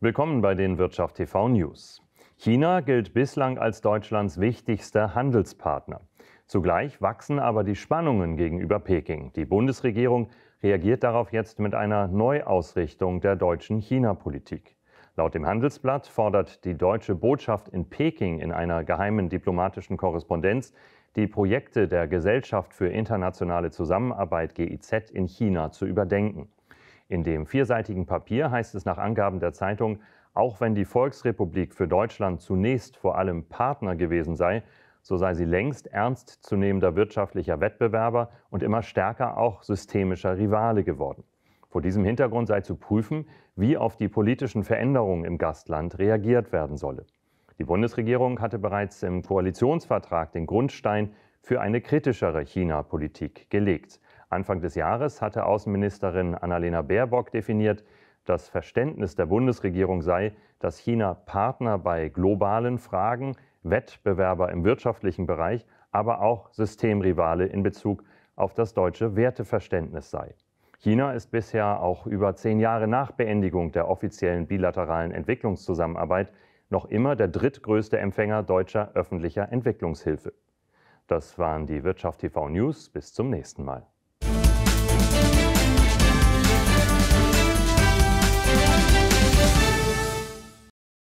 Willkommen bei den Wirtschaft TV News. China gilt bislang als Deutschlands wichtigster Handelspartner. Zugleich wachsen aber die Spannungen gegenüber Peking. Die Bundesregierung reagiert darauf jetzt mit einer Neuausrichtung der deutschen China-Politik. Laut dem Handelsblatt fordert die deutsche Botschaft in Peking in einer geheimen diplomatischen Korrespondenz, die Projekte der Gesellschaft für internationale Zusammenarbeit GIZ in China zu überdenken. In dem vierseitigen Papier heißt es nach Angaben der Zeitung, auch wenn die Volksrepublik für Deutschland zunächst vor allem Partner gewesen sei, so sei sie längst ernstzunehmender wirtschaftlicher Wettbewerber und immer stärker auch systemischer Rivale geworden. Vor diesem Hintergrund sei zu prüfen, wie auf die politischen Veränderungen im Gastland reagiert werden solle. Die Bundesregierung hatte bereits im Koalitionsvertrag den Grundstein für eine kritischere China-Politik gelegt. Anfang des Jahres hatte Außenministerin Annalena Baerbock definiert, das Verständnis der Bundesregierung sei, dass China Partner bei globalen Fragen, Wettbewerber im wirtschaftlichen Bereich, aber auch Systemrivale in Bezug auf das deutsche Werteverständnis sei. China ist bisher auch über zehn Jahre nach Beendigung der offiziellen bilateralen Entwicklungszusammenarbeit noch immer der drittgrößte Empfänger deutscher öffentlicher Entwicklungshilfe. Das waren die Wirtschaft TV News. Bis zum nächsten Mal.